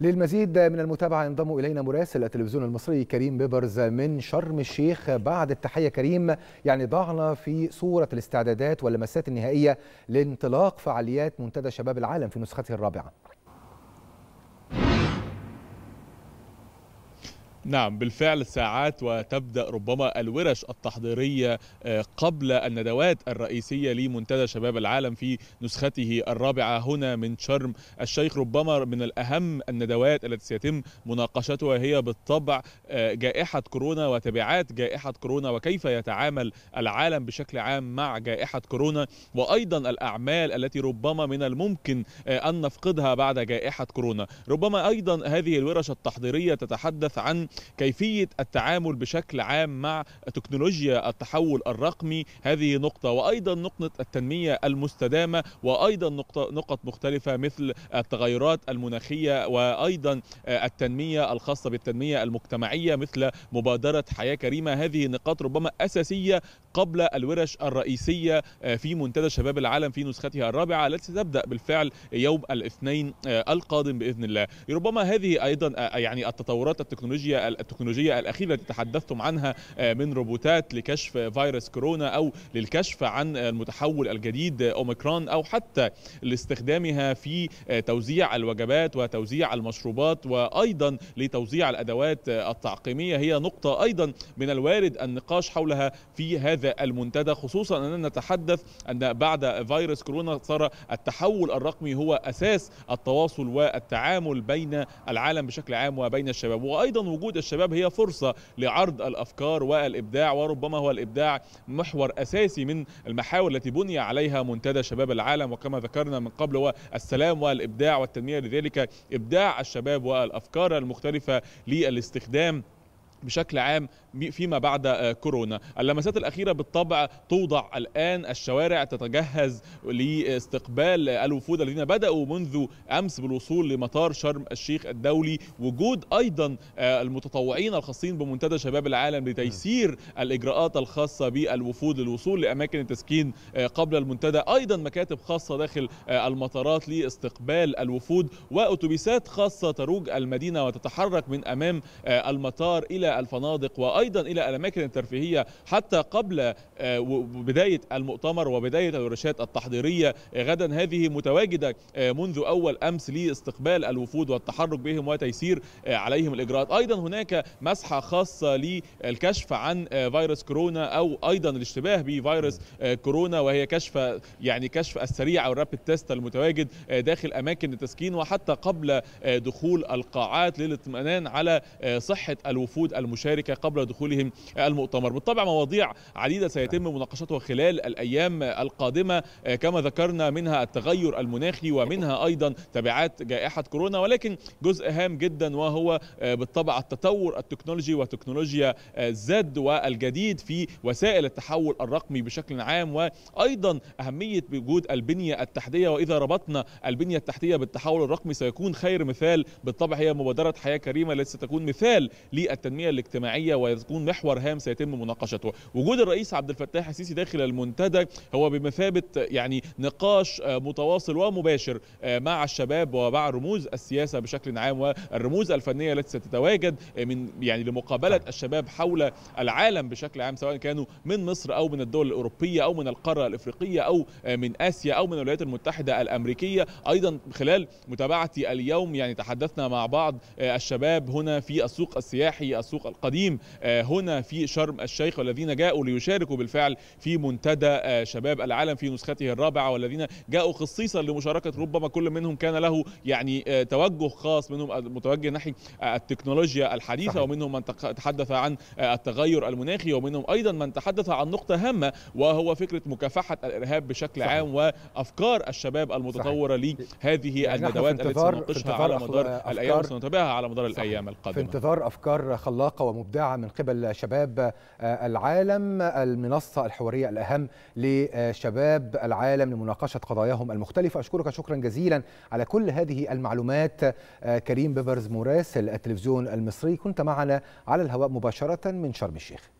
للمزيد من المتابعة ينضم إلينا مراسل التلفزيون المصري كريم بيبرز من شرم الشيخ بعد التحية كريم يعني ضعنا في صورة الاستعدادات واللمسات النهائية لانطلاق فعاليات منتدى شباب العالم في نسخته الرابعة نعم بالفعل ساعات وتبدأ ربما الورش التحضيرية آه، قبل الندوات الرئيسية لمنتدى شباب العالم في نسخته الرابعة هنا من شرم الشيخ ربما من الأهم الندوات التي سيتم مناقشتها هي بالطبع آه، جائحة كورونا وتبعات جائحة كورونا وكيف يتعامل العالم بشكل عام مع جائحة كورونا وأيضا الأعمال التي ربما من الممكن آه، أن نفقدها بعد جائحة كورونا ربما أيضا هذه الورش التحضيرية تتحدث عن كيفية التعامل بشكل عام مع تكنولوجيا التحول الرقمي هذه نقطة وأيضا نقطة التنمية المستدامة وأيضا نقطة نقط مختلفة مثل التغيرات المناخية وأيضا التنمية الخاصة بالتنمية المجتمعية مثل مبادرة حياة كريمة هذه نقاط ربما أساسية قبل الورش الرئيسية آه، في منتدى شباب العالم في نسختها الرابعة التي تبدأ بالفعل يوم الاثنين آه، القادم بإذن الله ربما هذه أيضا آه، يعني التطورات التكنولوجيا التكنولوجية الأخيرة التي تحدثتم عنها من روبوتات لكشف فيروس كورونا أو للكشف عن المتحول الجديد أوميكرون أو حتى لاستخدامها في توزيع الوجبات وتوزيع المشروبات وأيضا لتوزيع الأدوات التعقيمية هي نقطة أيضا من الوارد النقاش حولها في هذه هذا المنتدى خصوصا أننا نتحدث أن بعد فيروس كورونا صار التحول الرقمي هو أساس التواصل والتعامل بين العالم بشكل عام وبين الشباب وأيضا وجود الشباب هي فرصة لعرض الأفكار والإبداع وربما هو الإبداع محور أساسي من المحاور التي بني عليها منتدى شباب العالم وكما ذكرنا من قبل هو السلام والإبداع والتنمية لذلك إبداع الشباب والأفكار المختلفة للاستخدام بشكل عام فيما بعد آه، كورونا اللمسات الأخيرة بالطبع توضع الآن الشوارع تتجهز لاستقبال الوفود الذين بدأوا منذ أمس بالوصول لمطار شرم الشيخ الدولي وجود أيضا آه، المتطوعين الخاصين بمنتدى شباب العالم لتيسير الإجراءات الخاصة بالوفود للوصول لأماكن التسكين آه، قبل المنتدى أيضا مكاتب خاصة داخل المطارات لاستقبال الوفود وأتوبيسات خاصة تروج المدينة وتتحرك من أمام المطار إلى الفنادق وايضا الى الاماكن الترفيهيه حتى قبل آه، بدايه المؤتمر وبدايه الورشات التحضيريه غدا هذه متواجده آه، منذ اول امس لاستقبال الوفود والتحرك بهم وتيسير آه، عليهم الاجراءات ايضا هناك مسحه خاصه للكشف عن فيروس كورونا او ايضا الاشتباه بفيروس كورونا وهي كشف يعني كشف السريع او الرابيد تيست المتواجد داخل اماكن التسكين وحتى قبل دخول القاعات للاطمئنان على صحه الوفود المشاركة قبل دخولهم المؤتمر بالطبع مواضيع عديدة سيتم مناقشتها خلال الأيام القادمة آه، كما ذكرنا منها التغير المناخي ومنها أيضا تبعات جائحة كورونا ولكن جزء هام جدا وهو آه، بالطبع التطور التكنولوجي وتكنولوجيا الزد آه، والجديد في وسائل التحول الرقمي بشكل عام وأيضا أهمية وجود البنية التحتية وإذا ربطنا البنية التحتية بالتحول الرقمي سيكون خير مثال بالطبع هي مبادرة حياة كريمة التي ستكون مثال للتنمية السياسيه الاجتماعيه ويكون محور هام سيتم مناقشته وجود الرئيس عبد الفتاح السيسي داخل المنتدى هو بمثابه يعني نقاش آه، متواصل ومباشر آه، مع الشباب ومع رموز السياسه بشكل عام والرموز الفنيه التي ستتواجد آه، من يعني لمقابله الشباب حول العالم بشكل عام سواء كانوا من مصر او من الدول الاوروبيه او من القاره الافريقيه او من اسيا او من الولايات المتحده الامريكيه ايضا خلال متابعتي اليوم يعني تحدثنا مع بعض الشباب هنا في السوق السياحي السوق الصندوق القديم آه، هنا في شرم الشيخ والذين جاءوا ليشاركوا بالفعل في منتدى آه، شباب العالم في نسخته الرابعة والذين جاءوا خصيصا لمشاركة ربما كل منهم كان له يعني آه، توجه خاص منهم متوجه ناحية التكنولوجيا الحديثة صحيح. ومنهم من تحدث عن التغير المناخي ومنهم أيضا من تحدث عن نقطة هامة وهو فكرة مكافحة الإرهاب بشكل صحيح. عام وأفكار الشباب المتطورة لهذه يعني الندوات التي سنناقشها على مدار الأيام وسنتابعها على مدار الأيام القادمة في انتظار أفكار خلاص. عملاقة ومبدعة من قبل شباب آه، العالم المنصة الحوارية الأهم لشباب العالم لمناقشة قضاياهم المختلفة أشكرك شكرا جزيلا على كل هذه المعلومات آه، كريم بيفرز مراسل التلفزيون المصري كنت معنا على الهواء مباشرة من شرم الشيخ